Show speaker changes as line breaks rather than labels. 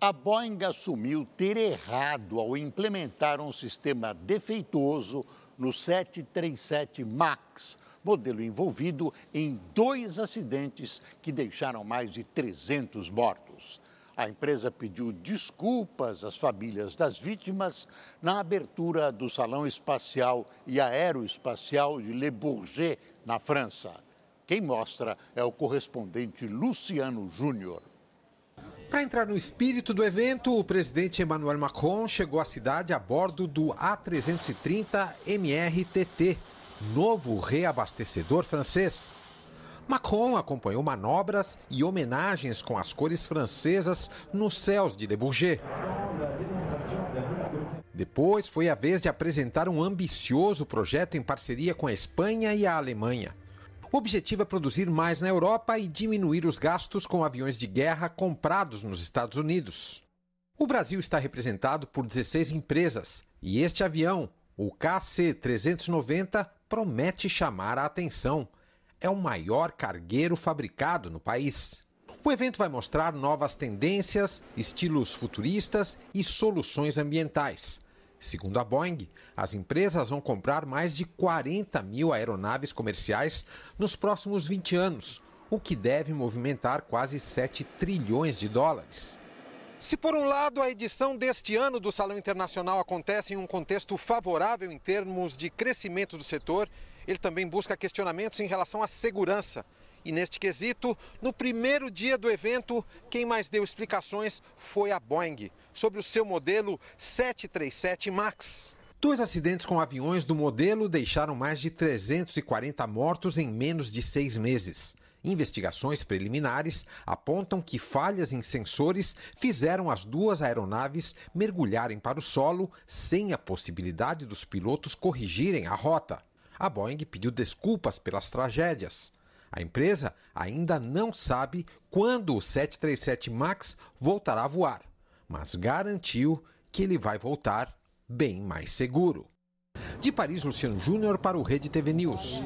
A Boeing assumiu ter errado ao implementar um sistema defeituoso no 737 MAX, modelo envolvido em dois acidentes que deixaram mais de 300 mortos. A empresa pediu desculpas às famílias das vítimas na abertura do Salão Espacial e Aeroespacial de Le Bourget, na França. Quem mostra é o correspondente Luciano Júnior. Para entrar no
espírito do evento, o presidente Emmanuel Macron chegou à cidade a bordo do A330 MRTT, novo reabastecedor francês. Macron acompanhou manobras e homenagens com as cores francesas nos céus de Le Bourget. Depois foi a vez de apresentar um ambicioso projeto em parceria com a Espanha e a Alemanha. O objetivo é produzir mais na Europa e diminuir os gastos com aviões de guerra comprados nos Estados Unidos. O Brasil está representado por 16 empresas e este avião, o KC-390, promete chamar a atenção. É o maior cargueiro fabricado no país. O evento vai mostrar novas tendências, estilos futuristas e soluções ambientais. Segundo a Boeing, as empresas vão comprar mais de 40 mil aeronaves comerciais nos próximos 20 anos, o que deve movimentar quase 7 trilhões de dólares. Se, por um lado, a edição deste ano do Salão Internacional acontece em um contexto favorável em termos de crescimento do setor, ele também busca questionamentos em relação à segurança. E neste quesito, no primeiro dia do evento, quem mais deu explicações foi a Boeing, sobre o seu modelo 737 MAX. Dois acidentes com aviões do modelo deixaram mais de 340 mortos em menos de seis meses. Investigações preliminares apontam que falhas em sensores fizeram as duas aeronaves mergulharem para o solo sem a possibilidade dos pilotos corrigirem a rota. A Boeing pediu desculpas pelas tragédias. A empresa ainda não sabe quando o 737 MAX voltará a voar, mas garantiu que ele vai voltar bem mais seguro. De Paris, Luciano Júnior para o Rede TV News.